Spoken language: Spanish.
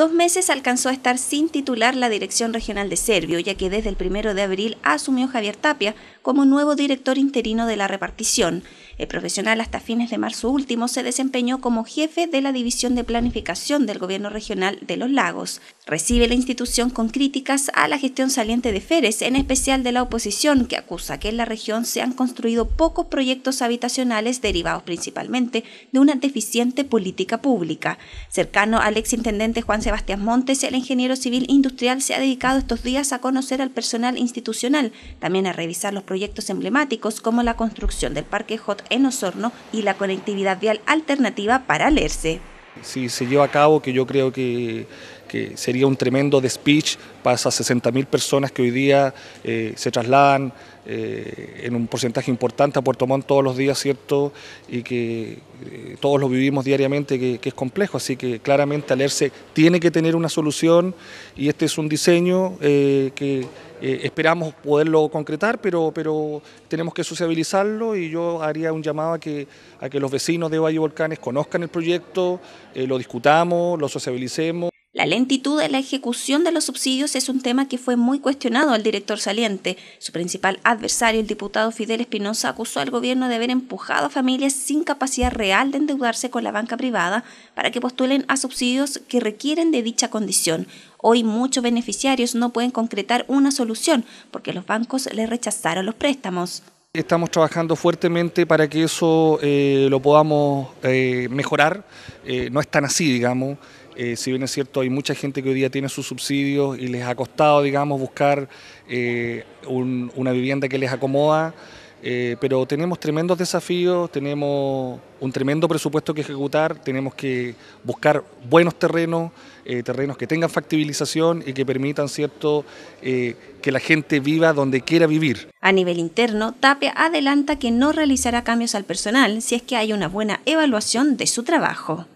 dos meses alcanzó a estar sin titular la Dirección Regional de Servio, ya que desde el 1 de abril asumió Javier Tapia como nuevo director interino de la repartición, el profesional hasta fines de marzo último se desempeñó como jefe de la División de Planificación del Gobierno Regional de los Lagos. Recibe la institución con críticas a la gestión saliente de Férez, en especial de la oposición, que acusa que en la región se han construido pocos proyectos habitacionales derivados principalmente de una deficiente política pública. Cercano al exintendente Juan Sebastián Montes, el ingeniero civil industrial se ha dedicado estos días a conocer al personal institucional, también a revisar los proyectos emblemáticos como la construcción del Parque Hot en Osorno y la conectividad vial alternativa para Lerce. Si se lleva a cabo, que yo creo que que sería un tremendo despiche para esas 60.000 personas que hoy día eh, se trasladan eh, en un porcentaje importante a Puerto Montt todos los días, ¿cierto? Y que eh, todos lo vivimos diariamente, que, es complejo. Así que claramente Alerce tiene que tener una solución y este es un diseño que esperamos poderlo concretar, pero, pero tenemos que sociabilizarlo y yo haría un llamado a que, a que los vecinos de Valle Volcanes conozcan el proyecto, lo discutamos, lo sociabilicemos. La lentitud de la ejecución de los subsidios es un tema que fue muy cuestionado al director saliente. Su principal adversario, el diputado Fidel Espinosa, acusó al gobierno de haber empujado a familias sin capacidad real de endeudarse con la banca privada para que postulen a subsidios que requieren de dicha condición. Hoy muchos beneficiarios no pueden concretar una solución porque los bancos les rechazaron los préstamos. Estamos trabajando fuertemente para que eso eh, lo podamos eh, mejorar. Eh, no es tan así, digamos. si bien es cierto, hay mucha gente que hoy día tiene sus subsidios y les ha costado, digamos, buscar una vivienda que les acomoda. Eh, pero tenemos tremendos desafíos, tenemos un tremendo presupuesto que ejecutar, tenemos que buscar buenos terrenos, eh, terrenos que tengan factibilización y que permitan cierto eh, que la gente viva donde quiera vivir. A nivel interno, Tapia adelanta que no realizará cambios al personal si es que hay una buena evaluación de su trabajo.